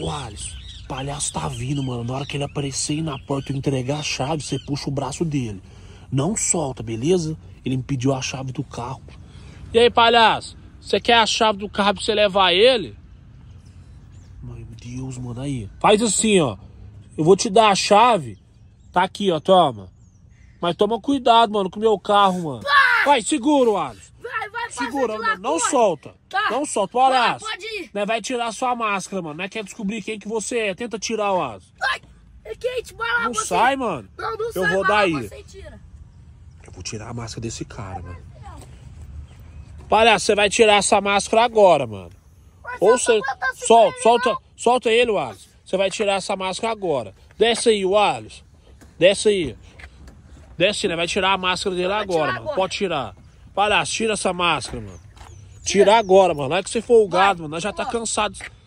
Ô Alisson, o palhaço tá vindo, mano. Na hora que ele aparecer na porta eu entregar a chave, você puxa o braço dele. Não solta, beleza? Ele me pediu a chave do carro. E aí, palhaço? Você quer a chave do carro pra você levar ele? Meu Deus, mano, aí. Faz assim, ó. Eu vou te dar a chave. Tá aqui, ó, toma. Mas toma cuidado, mano, com o meu carro, mano. Vai, segura, Alisson. Vai, vai, Segura, mano. Não solta. Tá. Não solta, palhaço. Vai, pode né, vai tirar sua máscara, mano. Né, quer é descobrir quem que você é. Tenta tirar, ó. Ai, é quente, vai lá, Não você... sai, mano. Não, não eu sai, vou dar aí. Eu vou tirar a máscara desse cara, mano. Palhaço, você vai tirar essa máscara agora, mano. Mas Ou você... Solta, solta, ele solta ele, Wallace. Você vai tirar essa máscara agora. Desce aí, Wallace. Desce aí. Desce, né? Vai tirar a máscara dele agora, agora, mano. Pode tirar. Palhaço, tira essa máscara, mano. Tirar agora, mano. Não é que você folgado, o mano, já tá cansado.